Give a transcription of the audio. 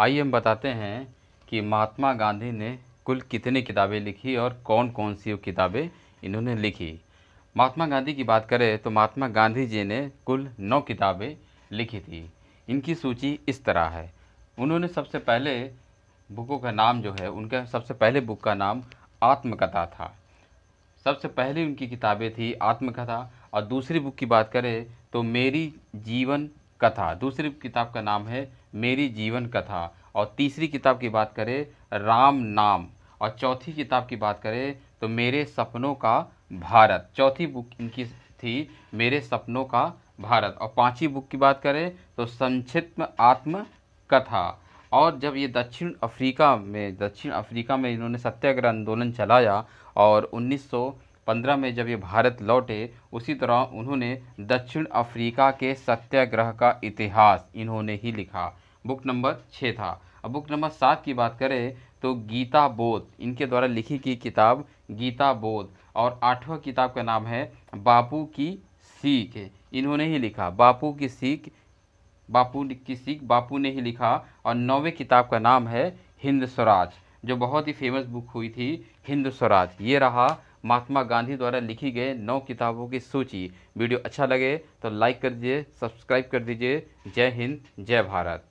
आइए हम बताते हैं कि महात्मा गांधी ने कुल कितनी किताबें लिखी और कौन कौन सी किताबें इन्होंने लिखी महात्मा गांधी की बात करें तो महात्मा गांधी जी ने कुल नौ किताबें लिखी थी इनकी सूची इस तरह है उन्होंने सबसे पहले बुकों का नाम जो है उनका सबसे पहले बुक का नाम आत्मकथा था सबसे पहले उनकी किताबें थी आत्मकथा और दूसरी बुक की बात करें तो मेरी जीवन कथा दूसरी किताब का नाम है मेरी जीवन कथा और तीसरी किताब की बात करें राम नाम और चौथी किताब की बात करें तो मेरे सपनों का भारत चौथी बुक इनकी थी मेरे सपनों का भारत और पांचवी बुक की बात करें तो संक्षिप्त आत्म कथा और जब ये दक्षिण अफ्रीका में दक्षिण अफ्रीका में इन्होंने सत्याग्रह आंदोलन चलाया और उन्नीस पंद्रह में जब ये भारत लौटे उसी तरह उन्होंने दक्षिण अफ्रीका के सत्याग्रह का इतिहास इन्होंने ही लिखा बुक नंबर छः था अब बुक नंबर सात की बात करें तो गीता बोध इनके द्वारा लिखी गई किताब गीता बोध और आठवां किताब का नाम है बापू की सीख इन्होंने ही लिखा बापू की सीख बापू की सीख बापू ने ही लिखा और नौवें किताब का नाम है हिंद स्वराज जो बहुत ही फेमस बुक हुई थी हिंद स्वराज ये रहा महात्मा गांधी द्वारा लिखी गए नौ किताबों की सूची वीडियो अच्छा लगे तो लाइक कर दीजिए सब्सक्राइब कर दीजिए जय हिंद जय भारत